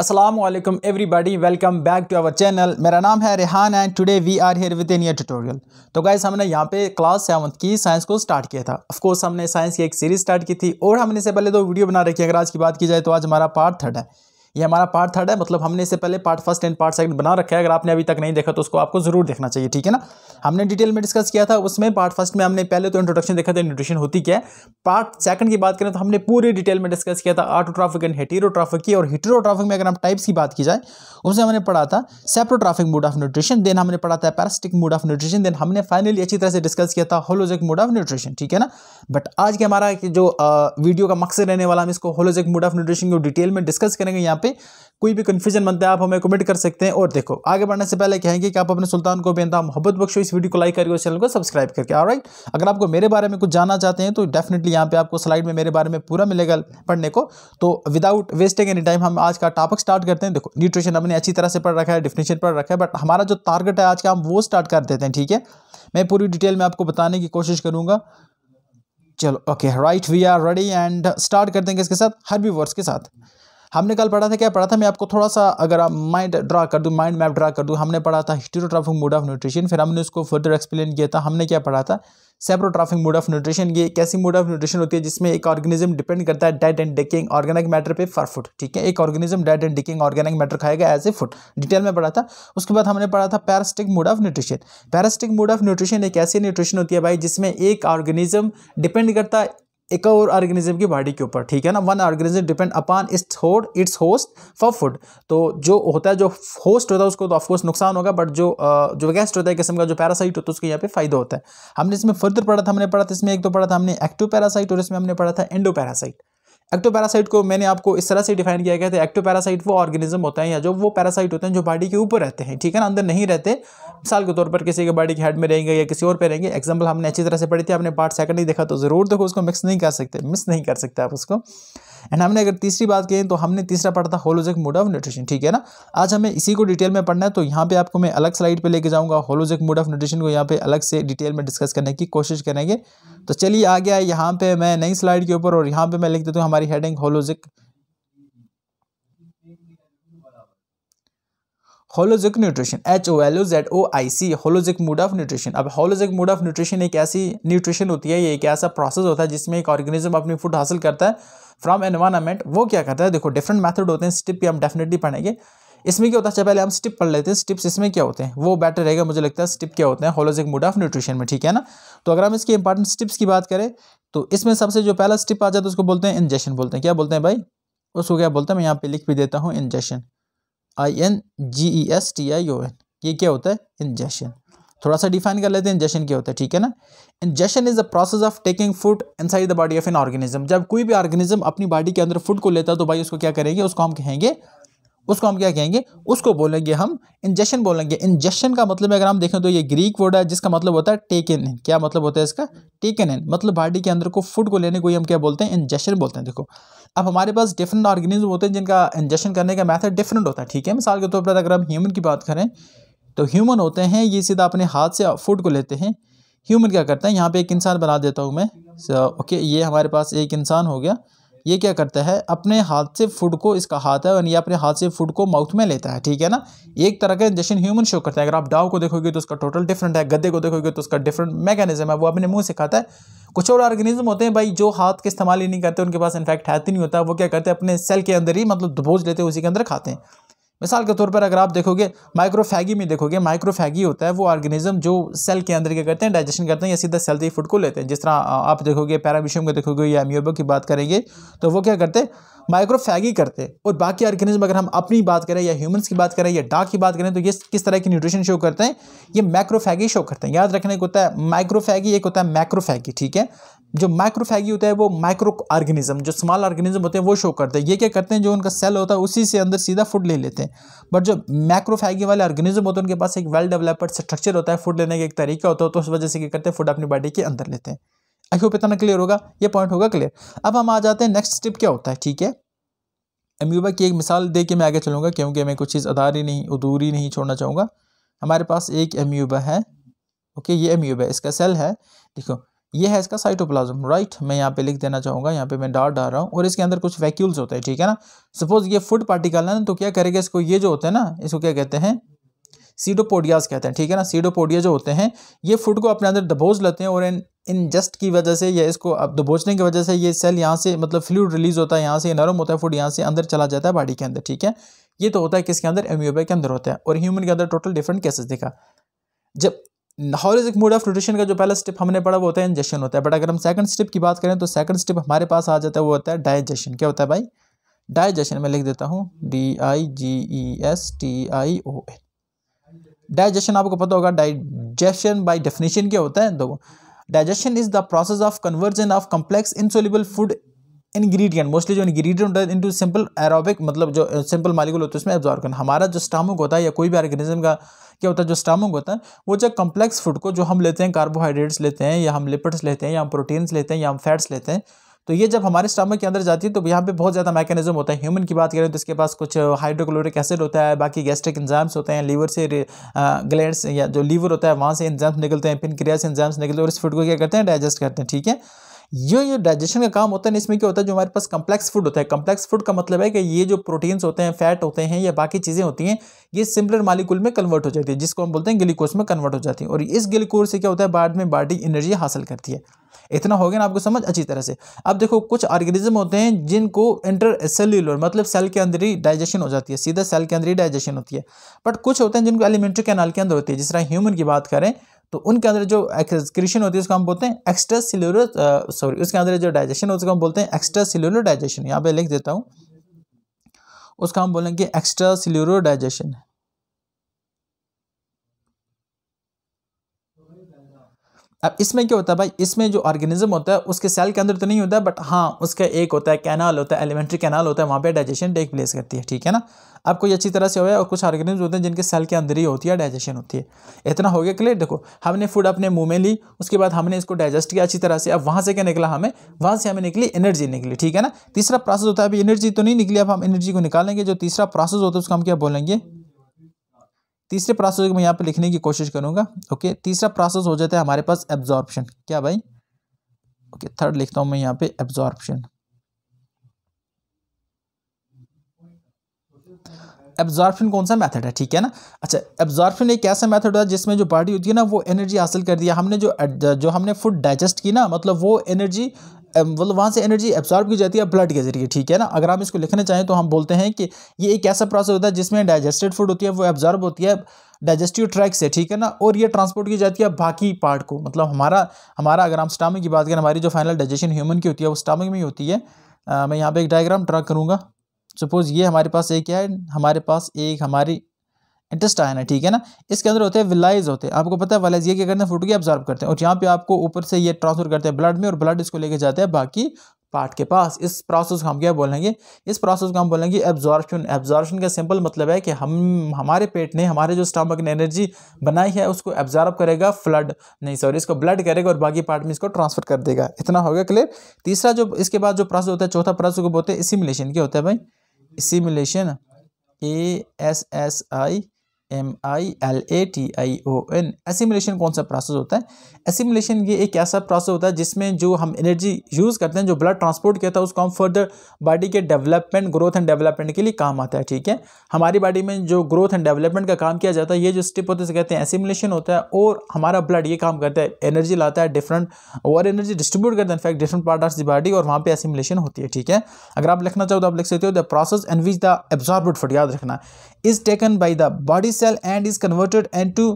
Aslam everybody welcome back to our channel मेरा नाम है Rehan and today we are here with in year tutorial तो guys हमने यहाँ पे क्लास सेवन्थ की साइंस को स्टार्ट किया था ऑफ कोर्स हमने साइंस की एक सीरीज स्टार्ट की थी और हमने इससे पहले दो वीडियो बना रखी है अगर आज की बात की जाए तो आज हमारा पार्ट थर्ड है ये हमारा पार्ट थर्ड है मतलब हमने इससे पहले part first and part second बना रखा है अगर आपने अभी तक नहीं देखा तो उसको आपको जरूर देखना चाहिए ठीक है ना हमने डिटेल में डिस्कस किया था उसमें पार्ट फर्स्ट में हमने पहले तो इंट्रोडक्शन देखा था न्यूट्रिशन होती क्या है पार्ट सेकंड की बात करें तो हमने पूरी डिटेल में डिस्कस किया था आटोट्राफिक एंड हेटीरोट्राफिक की और हेटीरोट्राफिक में अगर हम टाइप्स की बात की जाए उसमें हमने पढ़ा था saprotrophic mode of nutrition then हमने पढ़ा था parasitic mode of nutrition then हमने फाइनली अच्छी तरह से डिस्कस किया था होलोजिक मूड ऑफ न्यूट्रिशन ठीक है ना बट आज के हमारा जो वीडियो का मकसद रहने वाला हम इसको होलोजिक मूड ऑफ न्यूट्रिशन को डिटेल में डिस्कस करेंगे यहाँ पे कोई भी कन्फ्यूजन बनता है आप हमें कमेंट कर सकते हैं और देखो आगे बढ़ने से पहले कहेंगे कि आप अपने सुल्तान को बेंदा मोहब्बत बख्शो इस वीडियो को लाइक करके और चैनल को सब्सक्राइब करके और राइट अगर आपको मेरे बारे में कुछ जानना चाहते हैं तो डेफिनेटली यहाँ पे आपको स्लाइड में मेरे बारे में पूरा मिलेगा पढ़ने को तो विदाउट वेस्टिंग एनी टाइम हम आज का टॉपिक स्टार्ट करते हैं देखो न्यूट्रिशन हमने अच्छी तरह से पढ़ रखा है डिफिनेशन पढ़ रखा है बट हमारा जो टारगेट है आज का हम वो स्टार्ट कर देते हैं ठीक है मैं पूरी डिटेल में आपको बताने की कोशिश करूँगा चलो okay right we are ready and start कर देंगे इसके साथ हर भी वर्ड्स के साथ हमने कल पढ़ा था क्या पढ़ा था मैं आपको थोड़ा सा अगर आप माइंड ड्रा कर दूँ माइंड मैप ड्रा कर दूँ हमने पढ़ा था हिस्टोट्राफिक मोड ऑफ न्यूट्रिशन फिर हमने उसको फर्दर एक्सप्लेन किया था हमने क्या पढ़ा था सेप्रोट्राफिक मोड ऑफ न्यूट्रिशन ये एक ऐसी मोड ऑफ न्यूट्रिशन होती है जिसमें एक ऑर्गेनिज्म डिपेंड करता है dead and decaying organic matter पे फॉर फूड ठीक है एक organism dead and decaying organic matter खाएगा एज ए फूड डिटेल में पढ़ा था उसके बाद हमने पढ़ा था parasitic mode of nutrition parasitic mode of nutrition एक ऐसी न्यूट्रिशन होती है भाई जिसमें एक ऑर्गेनिज्म डिपेंड करता है एक और ऑर्गेनिज्म की बॉडी के ऊपर ठीक है ना one organism depend upon its host its host for food तो जो होता है जो होस्ट होता है उसको तो ऑफकोर्स नुकसान होगा बट जो जो गेस्ट होता है किस्म का जो पैरासाइट होता है उसके यहाँ पे फायदा होता है हमने इसमें फर्दर पढ़ा था हमने पढ़ा था इसमें एक तो पढ़ा था हमने एक्टिव पैरासाइट और इसमें हमने पढ़ा था एंडो पैरासाइट एक्टोपैरासाइट को मैंने आपको इस तरह से डिफाइन किया गया था एक्टोपैरासाइट वो ऑर्गेनिज्म होता है या जो वो पैरासाइट होते हैं जो बॉडी के ऊपर रहते हैं ठीक है ना अंदर नहीं रहते मिसाल के तौर पर किसी के बॉडी के हेड में रहेंगे या किसी और पे रहेंगे एग्जाम्पल हमने अच्छी तरह से पढ़ी थी आपने पार्ट सेकंड ही देखा तो ज़रूर देखो उसको मिक्स नहीं कर सकते मिस नहीं कर सकते आप उसको एंड हमने अगर तीसरी बात कही तो हमने तीसरा पढ़ा था होलोजिक मोड ऑफ न्यूट्रिशन ठीक है ना आज हमें इसी को डिटेल में पढ़ना है तो यहाँ पे आपको मैं अलग स्लाइड पे लेके जाऊँगा होलोजिक मोड ऑफ न्यूट्रिशन को यहाँ पे अलग से डिटेल में डिस्कस करने की कोशिश करेंगे तो चलिए आ गया यहाँ पे मैं नई स्लाइड के ऊपर और यहाँ पे मैं लिख देता हूँ हमारी heading holozoic holozoic nutrition H O L O Z O I C holozoic mode of nutrition अब होलोजिक मूड ऑफ न्यूट्रिशन एक ऐसी न्यूट्रिशन होती है ये एक ऐसा प्रोसेस होता है जिसमें एक ऑर्गेनिज्म अपनी फूड हासिल करता है फ्रॉम एनवायरमेंट वो क्या करता है देखो डिफरेंट मेथड होते हैं स्टिप भी हम डेफिनेटली पढ़ेंगे इसमें क्या होता है पहले हम स्टिप पढ़ लेते हैं स्टिप्स इसमें क्या होते हैं वो बेटर रहेगा मुझे लगता है स्टिप क्या होते हैं होलोजिक मोड ऑफ न्यूट्रिशन में ठीक है ना तो अगर हम इसके इंपॉर्टेंट स्टिप्स की बात करें तो इसमें सबसे जो पहला स्टिप आ जाता है उसको बोलते हैं इंजेक्शन बोलते हैं क्या बोलते हैं भाई उसको क्या बोलते हैं मैं यहाँ पे लिख भी देता हूँ ingestion I N G E S T I O N ये क्या होता है इंजेक्शन थोड़ा सा डिफाइन कर लेते हैं इंजेक्शन क्या होता है ठीक है ना ingestion is the process of taking food inside the body of an organism जब कोई भी ऑर्गेनिज्म अपनी बॉडी के अंदर फूड को लेता है तो भाई उसको क्या करेंगे उसको हम कहेंगे उसको हम क्या कहेंगे उसको बोलेंगे हम इंजेक्शन बोलेंगे इंजेक्शन का मतलब अगर हम देखें तो ये ग्रीक वर्ड है जिसका मतलब होता है टेकन इन क्या मतलब होता है इसका टेकन इन मतलब बॉडी के अंदर को फूड को लेने को ही हम क्या बोलते हैं इंजेक्शन बोलते हैं देखो अब हमारे पास डिफरेंट ऑर्गेनिज्म होते हैं जिनका इंजेक्शन करने का मैथड डिफरेंट होता है ठीक है मिसाल के तौर पर अगर हम ह्यूमन की बात करें तो ह्यूमन होते हैं ये सीधा अपने हाथ से फूड को लेते हैं ह्यूमन क्या करते हैं यहाँ पर एक इंसान बना देता हूँ मैं ओके ये हमारे पास एक इंसान हो गया ये क्या करता है अपने हाथ से फूड को इसका हाथ है या अपने हाथ से फूड को माउथ में लेता है ठीक है ना एक तरह का इंजेक्शन ह्यूमन शो करता है अगर आप डाव को देखोगे तो उसका टोटल डिफरेंट है गद्दे को देखोगे तो उसका डिफरेंट मैकेनिज्म है वो अपने मुँह से खाता है कुछ और ऑर्गेनिज्म होते हैं भाई जो हाथ के इस्तेमाल ही नहीं करते उनके पास इन्फेक्ट हाथ ही नहीं होता वो क्या करते हैं अपने सेल के अंदर ही मतलब दबोज लेते हैं उसी के अंदर खाते हैं मिसाल के तौर पर अगर आप देखोगे माइक्रोफैगी में देखोगे माइक्रोफैगी होता है वो ऑर्गेनिज्म जो सेल के अंदर क्या करते हैं डाइजेशन करते हैं या सीधा सेल्दी फूड को लेते हैं जिस तरह आप देखोगे पैराबिशियम को देखोगे या अम्यूबो की बात करेंगे तो वो क्या करते हैं माइक्रोफैगी करते और बाकी ऑर्गेनिज्म अगर हम अपनी बात करें या ह्यूमंस की बात करें या डाक की बात करें तो ये किस तरह की न्यूट्रिशन शो करते हैं ये मैक्रोफैगी शो करते हैं याद रखने को होता है माइक्रोफैगी एक होता है मैक्रोफैगी ठीक है जो माइक्रोफैगी होता है वो माइक्रो ऑर्गेनिज्म जो स्मॉल ऑर्गेनिज्म होते हैं वो शो करते हैं ये क्या करते हैं जो उनका सेल होता है उसी से अंदर सीधा फूड ले लेते हैं बट जो मैक्रोफैगी वाले ऑर्गेनिज्म होते हैं उनके पास एक वेल डेवलप्ड स्ट्रक्चर होता है फूड लेने का एक तरीका होता है तो उस वजह से क्या करते हैं फूड अपनी बॉडी के अंदर लेते हैं आई होप इतना क्लियर होगा ये पॉइंट होगा क्लियर अब हम आ जाते हैं नेक्स्ट स्टेप क्या होता है ठीक है अम्यूबा की एक मिसाल दे के मैं आगे चलूँगा क्योंकि मैं कुछ चीज़ अदारी ही नहीं अधूरी नहीं छोड़ना चाहूँगा हमारे पास एक अम्यूबा है ओके ये अम्यूबा इसका सेल है देखो ये है इसका साइटोप्लाज्म राइट मैं यहाँ पे लिख देना चाहूँगा यहाँ पे मैं डाट डाल रहा हूँ और इसके अंदर कुछ वैक्यूल्स होते हैं ठीक है ना सपोज ये फूड पार्टिकल है ना तो क्या करेगा इसको ये जो होते हैं ना इसको क्या कहते हैं सीडोपोडियाज कहते हैं ठीक है ना सीडोपोडिया जो होते हैं ये फूड को अपने अंदर दबोज लेते हैं और इन इन जस्ट की वजह से या इसको अब दबोचने की वजह से ये सेल यहाँ से मतलब फ्लूड रिलीज़ होता है यहाँ से नरम होता है फूड यहाँ से अंदर चला जाता है बॉडी के अंदर ठीक है ये तो होता है किसके अंदर एम्योबा के अंदर होता है और ह्यूमन के अंदर टोटल डिफरेंट केसेस देखा जब इज मोड ऑफ न्यूट्रिशन का जो पहला स्टेप हमने पढ़ा वो होता है इंजेक्शन होता है बट अगर हम सेकंड स्टेप की बात करें तो सेकंड स्टेप हमारे पास आ जाता है वो होता है डाइजेशन क्या होता है भाई डाइजेशन में लिख देता हूँ D I G E S T I O N digestion आपको पता होगा डाइजेशन बाई डेफिनेशन क्या होता है दोनों digestion is the process of conversion of complex insoluble food ingredient mostly जो इंग्रीडियंट होता है इनटू सिंपल एरोबिक मतलब जो सिंपल मालिकुल होता है उसमें एब्जॉर्व करना हमारा जो स्टामक होता है या कोई भी ऑर्गेनिज्म का क्या होता है जो स्टामक होता है वो जो कम्प्लेक्स फूड को जो हम लेते हैं कार्बोहाइड्रेट्स लेते हैं या हम लिपिड्स लेते हैं या हम प्रोटीन्स लेते हैं या हम फैट्स लेते हैं तो ये जब हमारे स्टमक के अंदर जाती है तो यहाँ पे बहुत ज़्यादा मैकेनिज्म होता है ह्यूमन की बात करें तो इसके पास कुछ हाइड्रोक्लोरिक एसिड होता है बाकी गैस्ट्रिक एंजाम्स होते हैं लीवर से ग्लैंड्स या जो लीवर होता है वहाँ से एंजाम्स निकलते हैं पिनक्रिया से एंजाम्स निकलते हैं और इस फूड को क्या करते हैं डाइजेस्ट करते हैं ठीक है ये जो डाइजेशन का काम होता है इसमें क्या होता है जो हमारे पास कम्प्लेक्स फूड होता है कम्प्लेक्स फूड का मतलब है कि ये जो प्रोटीन्स होते हैं फैट होते हैं या बाकी चीज़ें होती हैं ये सिम्पलर मालिकूल में कन्वर्ट हो जाती है जिसको हम बोलते हैं ग्लूकोज में कन्वर्ट हो जाती है और इस ग्लिकोज से क्या होता है बाद में बॉडी एनर्जी हासिल करती है इतना हो गया ना आपको समझ अच्छी तरह से अब देखो कुछ ऑर्गेनिज्म होते हैं जिनको इंटर सेल्यूलर मतलब सेल के अंदर ही डाइजेशन हो जाती है सीधा सेल के अंदर ही डाइजेशन होती है बट कुछ होते हैं जिनको एलिमेंट्री कैनाल के अंदर होती है जिस तरह ह्यूमन की बात करें तो उनके अंदर जो एक्सक्रीशन होती है उसको हम बोलते हैं एक्स्ट्रा सेलुलर सॉरी उसके अंदर जो डाइजेशन होता है उसको हम बोलते हैं एक्स्ट्रा सेलुलर डाइजेशन यहाँ पे लिख देता हूँ उसका हम बोलेंगे एक्स्ट्रा सेल्यूरो डाइजेशन अब इसमें क्या होता है भाई इसमें जो ऑर्गेनिज्म होता है उसके सेल के अंदर तो नहीं होता बट हाँ उसका एक होता है कैनाल होता है एलिमेंट्री कैनाल होता है वहाँ पे डाइजेशन टेक प्लेस करती है ठीक है ना अब कोई अच्छी तरह से हो और कुछ ऑर्गेनिज्म होते हैं जिनके सेल के अंदर ही होती है डाइजेशन होती है इतना हो गया क्लियर देखो हमने फूड अपने मुँह में ली उसके बाद हमने इसको डाइजेस्ट किया अच्छी तरह से अब वहाँ से क्या निकला हमें वहाँ से हमें निकली एनर्जी निकली ठीक है ना तीसरा प्रोसेस होता है अभी एनर्जी तो नहीं निकली अब हम एनर्जी को निकालेंगे जो तीसरा प्रोसेस होता है उसको हम क्या बोलेंगे तीसरे प्रोसेस को मैं यहाँ पे लिखने की कोशिश करूँगा ओके तीसरा प्रोसेस हो जाता है हमारे पास एब्जॉर्प्शन क्या भाई ओके थर्ड लिखता हूँ मैं यहाँ पे एब्जॉर्प्शन एब्जॉर्प्शन कौन सा मेथड है ठीक है ना अच्छा एब्जॉर्प्शन एक ऐसा मेथड है जिसमें जो बॉडी होती है ना वो एनर्जी हासिल कर दिया हमने जो जो हमने फूड डाइजेस्ट की ना मतलब वो एनर्जी मतलब वहाँ से एनर्जी एब्जॉर्ब की जाती है ब्लड के जरिए ठीक है ना अगर हम इसको लिखना चाहें तो हम बोलते हैं कि ये एक ऐसा प्रोसेस होता है जिसमें डाइजेस्टेड फूड होती है वो एब्जॉर्ब होती है डाइजेस्टिव ट्रैक से ठीक है ना और ये ट्रांसपोर्ट की जाती है बाकी पार्ट को मतलब हमारा हमारा अगर हम स्टामिक की बात करें हमारी जो फाइनल डाइजेशन ह्यूमन की होती है वो स्टामिक में ही होती है आ, मैं यहाँ पर एक डायग्राम ट्रैक करूँगा सपोज ये हमारे पास एक क्या है हमारे पास एक हमारी आया ना ठीक है ना इसके अंदर होते हैं विलाइज होते हैं आपको पता है वालाइज ये क्या करते हैं फूड की ऑब्जर्व करते हैं और यहाँ पे आपको ऊपर से ये ट्रांसफर करते हैं ब्लड में और ब्लड इसको लेके जाते हैं बाकी पार्ट के पास इस प्रोसेस को हम क्या बोलेंगे इस प्रोसेस को हम बोलेंगे एब्जॉर्प्शन एब्जॉर्प्शन का सिंपल मतलब है कि हम हमारे पेट ने हमारे जो स्टमक ने एनर्जी बनाई है उसको एब्जॉर्ब करेगा फ्लड नहीं सॉरी इसको ब्लड करेगा और बाकी पार्ट में इसको ट्रांसफर कर देगा इतना हो गया क्लियर तीसरा जो इसके बाद जो प्रोसेस होता है चौथा प्रोसेस को बोलते हैं सिमुलेशन के होता है भाई assimilation A S S I M I L A T I O N assimilation कौन सा प्रोसेस होता है एसिमुलेशन ये एक ऐसा प्रोसेस होता है जिसमें जो हम एनर्जी यूज़ करते हैं जो ब्लड ट्रांसपोर्ट किया था उसको हम फर्दर बॉडी के डेवलपमेंट ग्रोथ एंड डेवलपमेंट के लिए काम आता है ठीक है हमारी बॉडी में जो ग्रोथ एंड डेवलपमेंट का काम किया जाता है ये जो स्टेप होते हैं कहते हैं एसिमुलेशन होता है और हमारा ब्लड ये काम करता है एनर्जी लाता है डिफरेंट और एनर्जी डिस्ट्रीब्यूट करता है in fact different part of the body और वहाँ पर एसिमुलेशन होती है ठीक है अगर आप लिखना चाहो तो आप लिख सकते हो the process and which the absorb food याद रखना is taken by the body cell and is converted into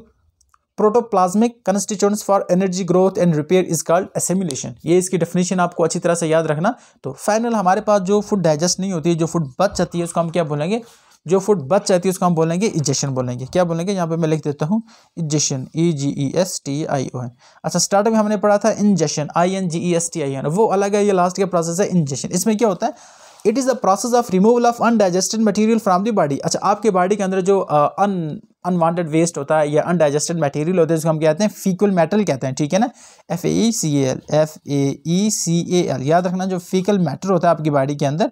protoplasmic constituents for energy growth and repair is called assimilation ये इसकी डेफिनेशन आपको अच्छी तरह से याद रखना तो फाइनल हमारे पास जो फूड डाइजेस्ट नहीं होती है जो फूड बच जाती है उसको हम क्या बोलेंगे जो फूड बच जाती है उसको हम बोलेंगे इजेशन बोलेंगे क्या बोलेंगे यहाँ पे मैं लिख देता हूँ egestion E G E S T I O N अच्छा स्टार्ट में हमने पढ़ा था ingestion I N G E S T I N वो अलग है ये लास्ट का प्रोसेस है इंजेशन इसमें क्या होता है it is the process of removal of undigested material from the body अच्छा आपके बॉडी के अंदर जो अन अनवांटेड वेस्ट होता है या अनडाइजेस्टेड मटेरियल होता है जिसको हम कहते हैं फीकल मेटल कहते हैं ठीक है ना F A C A L F A E C A L याद रखना जो फीकल मैटर होता है आपकी बॉडी के अंदर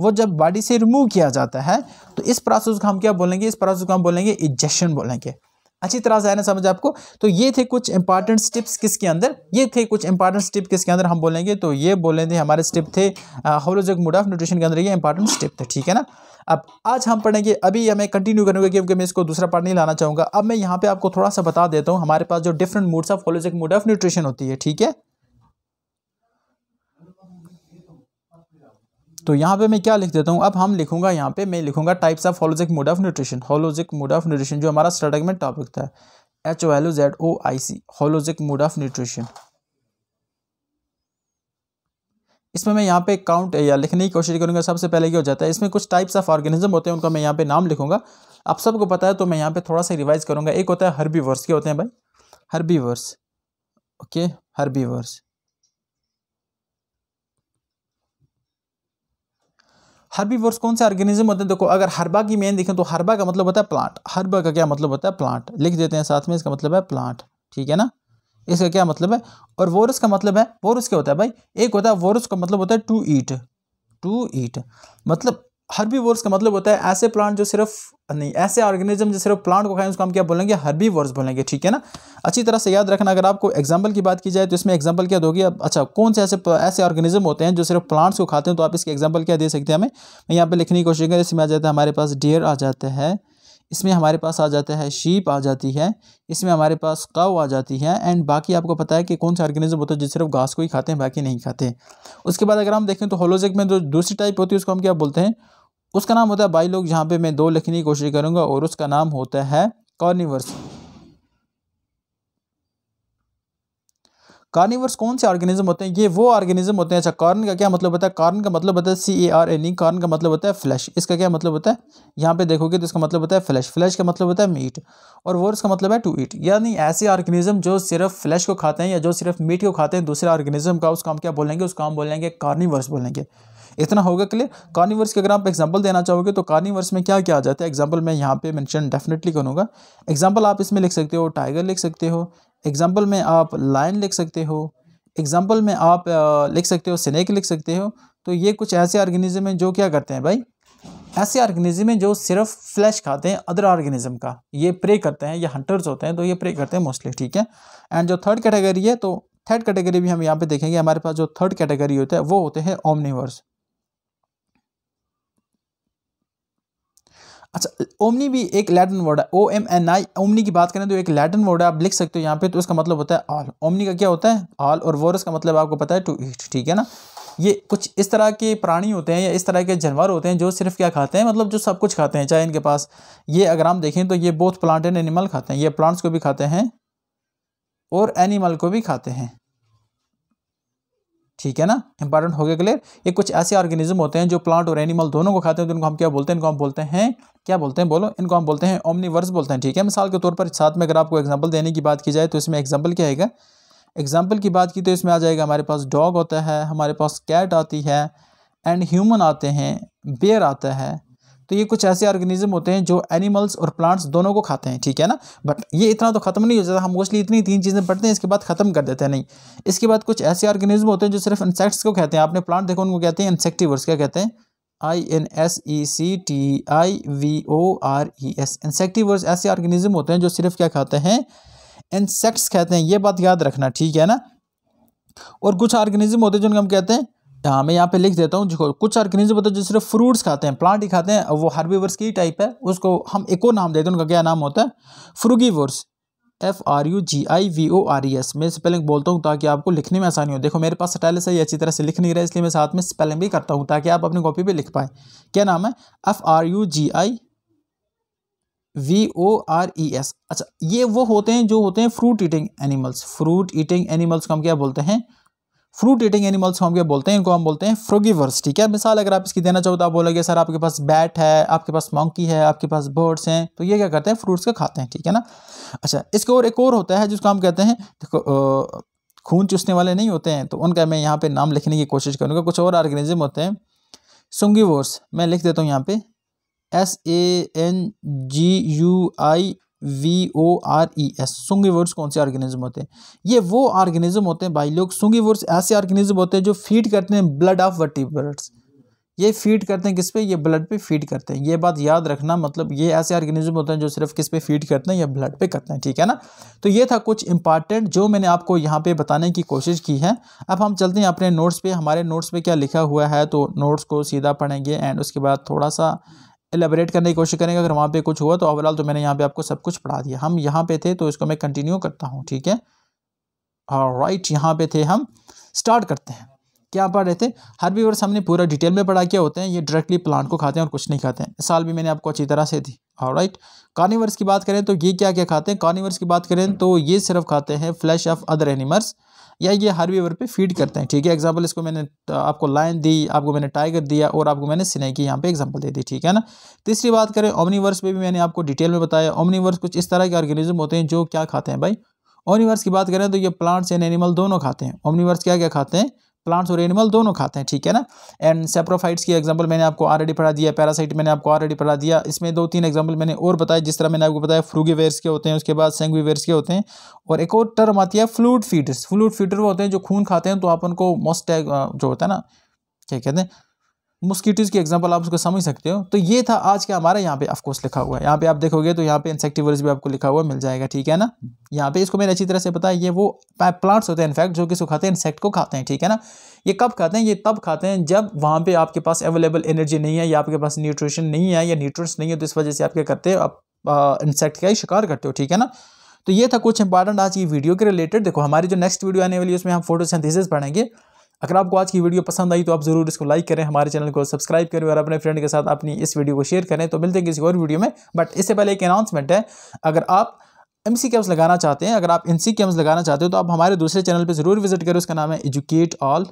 वो जब बॉडी से रिमूव किया जाता है तो इस प्रोसेस को हम क्या बोलेंगे इस प्रोसेस को हम बोलेंगे इजेशन बोलेंगे अच्छी तरह से आना समझ आपको तो ये थे कुछ इंपॉर्टेंट स्टिप्स किसके अंदर ये थे कुछ इंपॉर्टेंट स्टिप किसके अंदर हम बोलेंगे तो ये बोलेंगे हमारे स्टेप थे होलोजोग मूड ऑफ न्यूट्रिशन के अंदर ये इंपॉर्टेंट स्टेप थे ठीक है ना अब आज हम पढ़ेंगे अभी हमें कंटिन्यू करूँगा क्योंकि मैं इसको दूसरा पार्ट नहीं लाना चाहूँगा अब मैं यहाँ पर आपको थोड़ा सा बता देता हूँ हमारे पास जो different modes of holozoic mode of nutrition होती है ठीक है तो यहाँ पे मैं क्या लिख देता हूँ अब हम लिखूंगा यहाँ पे मैं लिखूंगा types of holozoic mode of nutrition holozoic mode of nutrition जो हमारा स्टार्टिंग में टॉपिक था H O L O Z O I C holozoic mode of nutrition इसमें मैं यहाँ पे काउंट या लिखने की कोशिश करूँगा सबसे पहले क्या हो जाता है इसमें कुछ टाइप्स ऑफ ऑर्गेनिज्म होते हैं उनका मैं यहाँ पे नाम लिखूंगा आप सबको पता है तो मैं यहाँ पे थोड़ा सा रिवाइज करूँगा एक होता है हर्बीवर्स क्या होते हैं भाई हर्बीवर्स ओके हर्बीवर्स हर्बीवर्स कौन से ऑर्गेनिज्म होते हैं देखो अगर हर्बा की मेन देखें तो हर्बा का मतलब होता है प्लांट हर्बा का क्या मतलब होता है प्लांट लिख देते हैं साथ में इसका मतलब है प्लांट ठीक है ना इसका क्या मतलब है और वोरस का मतलब है वोरस क्या होता है भाई एक होता है वोरस का मतलब होता है टू ईट टू ईट मतलब हर्बीवर्स का मतलब होता है ऐसे प्लांट जो सिर्फ नहीं ऐसे ऑर्गेनिज्म जो सिर्फ प्लांट को खाएं उसको हम क्या बोलेंगे हर्बीवर्स बोलेंगे ठीक है ना अच्छी तरह से याद रखना अगर आपको एग्जांपल की बात की जाए तो इसमें एग्जांपल क्या दोगे अच्छा कौन से ऐसे ऐसे ऑर्गेनिज्म होते हैं जो सिर्फ प्लांट्स को खाते हैं तो आप इसके एग्जाम्पल क्या दे सकते हैं हमें मैं यहाँ पर लिखने की कोशिश करेंगे इसमें आ जाता है हमारे पास डियर आ जाता है इसमें हमारे पास आ जाता है शीप आ जाती है इसमें हमारे पास काव आ जाती है एंड बाकी आपको पता है कि कौन सा ऑर्गेनिज्म होता है जो सिर्फ घास को ही खाते हैं बाकी नहीं खाते उसके बाद अगर हम देखें तो होलोजेक में जो दूसरी टाइप होती है उसको हम क्या बोलते हैं उसका नाम होता है बाई लोग जहाँ पे मैं दो लिखने की कोशिश करूँगा और उसका नाम होता है कार्निवर्स कार्निवर्स कौन से ऑर्गेनिज्म होते हैं ये वो ऑर्गेनिज्म होते हैं अच्छा कार्न का क्या मतलब होता है कार्न का मतलब होता है C A R N E e, carn का मतलब होता है फ्लैश इसका क्या मतलब होता है यहाँ पे देखोगे तो इसका मतलब होता है फ्लैश फ्लैश का मतलब होता है मीट और वो इसका मतलब है टू ईट यानी ऐसे ऑर्गेनिज्म जो सिर्फ फ्लैश को खाते हैं या जो सिर्फ मीट को खाते हैं दूसरे ऑर्गेनिज्म का उसका हम क्या बोलेंगे उसका हम बोलेंगे कार्निवर्स बोलेंगे इतना होगा क्लियर कार्निवर्स के अगर आप एग्जाम्पल देना चाहोगे तो कार्निवर्स में क्या क्या आ जाता है एग्जाम्पल मैं यहाँ पे मैंशन डेफिनेटली करूँगा एग्जाम्पल आप इसमें लिख सकते हो टाइगर लिख सकते हो एग्जाम्पल में आप लाइन लिख सकते हो एग्जाम्पल में आप लिख सकते हो स्नैक लिख सकते हो तो ये कुछ ऐसे ऑर्गेनिज्म हैं जो क्या करते हैं भाई ऐसे ऑर्गेनिज्म हैं जो सिर्फ फ्लैश खाते हैं अदर ऑर्गेनिज्म का ये प्रे करते हैं या हंटर्स होते हैं तो ये प्रे करते हैं मोस्टली ठीक है एंड जो थर्ड कैटेगरी है तो थर्ड कैटेगरी भी हम यहाँ पे देखेंगे हमारे पास जो थर्ड कैटेगरी होता है वो होते हैं ओमनीवर्स अच्छा ओमनी भी एक लैटिन वर्ड है O M N I omni की बात करें तो एक लैटिन वर्ड है आप लिख सकते हो यहाँ पे तो इसका मतलब होता है आल ओमनी का क्या होता है आल और वोरस का मतलब आपको पता है टू ईट ठीक है ना ये कुछ इस तरह के प्राणी होते हैं या इस तरह के जानवर होते हैं जो सिर्फ क्या खाते हैं मतलब जो सब कुछ खाते हैं चाहे इनके पास ये अगर हम देखें तो ये बोथ प्लांट एंड एनिमल खाते हैं ये प्लांट्स को भी खाते हैं और एनिमल को भी खाते हैं ठीक है ना इंपॉर्टेंट हो गया क्लियर ये कुछ ऐसे ऑर्गेनिज्म होते हैं जो प्लांट और एनिमल दोनों को खाते हैं तो इनको हम क्या बोलते हैं इनको हम बोलते हैं क्या बोलते हैं बोलो इनको हम बोलते हैं ओमनीवर्स बोलते हैं ठीक है मिसाल के तौर पर साथ में अगर आपको एग्जाम्पल देने की बात की जाए तो इसमें एग्जाम्पल क्या है एग्जाम्पल की बात की तो इसमें आ जाएगा हमारे पास डॉग होता है हमारे पास कैट आती है एंड ह्यूमन आते हैं बेयर आता है तो ये कुछ ऐसे ऑर्गेनिज्म होते हैं जो एनिमल्स और प्लांट्स दोनों को खाते हैं ठीक है ना बट ये इतना तो खत्म नहीं हो जाता हम मोस्टली इतनी तीन चीज़ें पढ़ते हैं इसके बाद ख़त्म कर देते हैं नहीं इसके बाद कुछ ऐसे ऑर्गेनिज्म होते हैं जो सिर्फ इंसेक्ट्स को कहते हैं आपने प्लांट देखो उनको कहते हैं इंसेक्टिवर्स क्या कहते हैं I N S E C T I V O R E S insectivores ऐसे ऑर्गेनिज्म होते हैं जो सिर्फ क्या खाते हैं इंसेक्ट्स खाते हैं ये बात याद रखना ठीक है ना और कुछ ऑर्गेनिज्म होते हैं जिनको हम कहते हैं हाँ मैं यहाँ पे लिख देता हूँ कुछ ऑर्गेनिज्म होते हैं जो सिर्फ फ्रूट्स खाते हैं प्लांट ही खाते हैं वो हर्बीवर्स की टाइप है उसको हम एक और नाम देते हैं उनका क्या नाम होता है vores F R U G I V O R E S मैं स्पेलिंग बोलता हूँ ताकि आपको लिखने में आसानी हो देखो मेरे पास स्टाइल से ही अच्छी तरह से लिख नहीं रहा इसलिए मैं साथ में स्पेलिंग भी करता हूँ ताकि आप अपनी कॉपी पर लिख पाएँ क्या नाम है F R U G I V O R E S अच्छा ये वो होते हैं जो होते हैं fruit eating animals fruit eating animals को हम क्या बोलते हैं फ्रूट ईटिंग एनिमल्स को हम क्या बोलते हैं इनको हम बोलते हैं फ्रोगीवर्स ठीक है मिसाल अगर आप इसकी देना चाहो तो आप बोलोगे सर आपके पास बैट है आपके पास मॉन्की है आपके पास बर्ड्स हैं तो ये क्या करते हैं फ्रूट्स का खाते हैं ठीक है ना अच्छा इसके और एक और होता है जिसको हम कहते हैं देखो खून चूसने वाले नहीं होते हैं तो उनका मैं यहाँ पे नाम लिखने की कोशिश करूँगा कुछ और ऑर्गेनिज्म होते हैं सुंगीवर्स मैं लिख देता हूँ यहाँ पे S A N G U I V O R E S sanguivores कौन से ऑर्गेनिज्म होते हैं ये वो ऑर्गेनिज्म होते हैं भाई लोग सुंगीवर्स ऐसे ऑर्गेनिज्म होते हैं जो फीड करते हैं ब्लड ऑफ बर्ड्स ये फीड करते हैं किस पे ये ब्लड पे फीड करते हैं ये बात याद रखना मतलब ये ऐसे ऑर्गेनिज्म होते हैं जो सिर्फ किस पे फीड करते हैं या ब्लड पे करते हैं ठीक है ना तो ये था कुछ इंपॉर्टेंट जो मैंने आपको यहाँ पे बताने की कोशिश की है अब हम चलते हैं अपने नोट्स पे हमारे नोट्स पे क्या लिखा हुआ है तो नोट्स को सीधा पढ़ेंगे एंड उसके बाद थोड़ा सा एलेबरेट करने की कोशिश करेंगे अगर वहाँ पे कुछ हुआ तो ओवरऑल तो मैंने यहाँ पे आपको सब कुछ पढ़ा दिया हम यहाँ पे थे तो इसको मैं कंटिन्यू करता हूँ ठीक है और राइट यहाँ पे थे हम स्टार्ट करते हैं क्या पढ़ रहे थे हर भी वर्ष हमने पूरा डिटेल में पढ़ा क्या होते हैं ये डायरेक्टली प्लांट को खाते हैं और कुछ नहीं खाते हैं साल भी मैंने आपको अच्छी तरह से दी और राइट कार्निवर्स की बात करें तो ये क्या क्या खाते हैं कार्निवर्स की बात करें तो ये सिर्फ खाते हैं फ्लैश ऑफ अदर एनिमल्स या ये हार्वेवर पे फीड करते हैं ठीक है एग्जाम्पल इसको मैंने आपको लाइन दी आपको मैंने टाइगर दिया और आपको मैंने सिनाई की यहाँ पे एग्जाम्पल दे दी ठीक है ना तीसरी बात करें ओमनीवर्स पे भी मैंने आपको डिटेल में बताया ओमनीवर्स कुछ इस तरह के ऑर्गेनिज्म होते हैं जो क्या खाते हैं भाई ओमनीवर्स की बात करें तो ये प्लांट्स एंड एनिमल दोनों खाते हैं ओमनीवर्स क्या क्या खाते हैं प्लांट्स और एनिमल दोनों खाते हैं ठीक है ना एंड सेप्रोफाइट्स की एग्जाम्पल मैंने आपको ऑलरेडी पढ़ा दिया पैरासाइट मैंने आपको ऑलरेडी पढ़ा दिया इसमें दो तीन एग्जाम्पल मैंने और बताया जिस तरह मैंने आपको बताया फ्रूगीवेयर्स के होते हैं उसके बाद सेंगवीवेयर्स के होते हैं और एक और टर्म आती है फ्लूड फीडर्स फ्लूड फीडर वो होते हैं जो खून खाते हैं तो आप उनको मोस्ट जो होता है ना क्या कहते हैं मॉस्किटोज़ की एग्जांपल आप उसको समझ सकते हो तो ये था आज का हमारा यहाँ पे कोर्स लिखा हुआ है यहाँ पे आप देखोगे तो यहाँ पे इंसेक्टिवर्स भी आपको लिखा हुआ मिल जाएगा ठीक है ना यहाँ पे इसको मैंने अच्छी तरह से बताया ये वो प्लांट्स होते हैं इनफैक्ट जो कि सुखाते हैं इंसेक्ट को खाते हैं ठीक है ना ये कब खाते हैं ये तब खाते हैं जब वहाँ पर आपके पास अवेलेबल एनर्जी नहीं है या आपके पास न्यूट्रिशन नहीं है या न्यूट्रंस नहीं है तो इस वजह से आप क्या करते हो आप इंसेक्ट का ही शिकार करते हो ठीक है ना तो ये था कुछ इंपॉर्टेंट आज की वीडियो के रिलेटेड देखो हमारी जो नेक्स्ट वीडियो आने वाली है उसमें हम फोटोसिंथेसिस पढ़ेंगे अगर आपको आज की वीडियो पसंद आई तो आप ज़रूर इसको लाइक करें हमारे चैनल को सब्सक्राइब करें और अपने फ्रेंड के साथ अपनी इस वीडियो को शेयर करें तो मिलते हैं किसी और वीडियो में बट इससे पहले एक अनाउंसमेंट है अगर आप एम सी कैम्स लगाना चाहते हैं अगर आप एन सी लगाना चाहते हो तो आप हमारे दूसरे चैनल पर ज़रूर विजिट करें उसका नाम है एजुकेट ऑल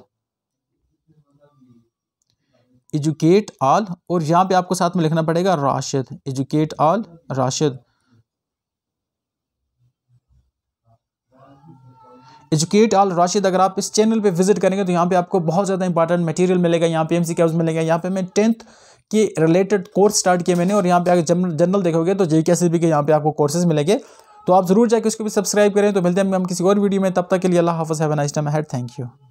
एजुकेट ऑल और यहाँ पे आपको साथ में लिखना पड़ेगा Rashid educate all Rashid educate all Rashid अगर आप इस चैनल पे विजिट करेंगे तो यहाँ पे आपको बहुत ज़्यादा इंपॉर्टेंट मटेरियल मिलेगा यहाँ पे एम सी मिलेगा यहाँ पे मैं टेंथ के रिलेटेड कोर्स स्टार्ट किए मैंने और यहाँ पे अगर जनरल देखोगे तो जे के यहाँ पे आपको कोर्सेज मिलेंगे तो आप ज़रूर जाकर उसको भी सब्सक्राइब करें तो मिलते हैं हम किसी और वीडियो में तब तक के लिए अल्लाह हाफ़ have nice time ahead thank you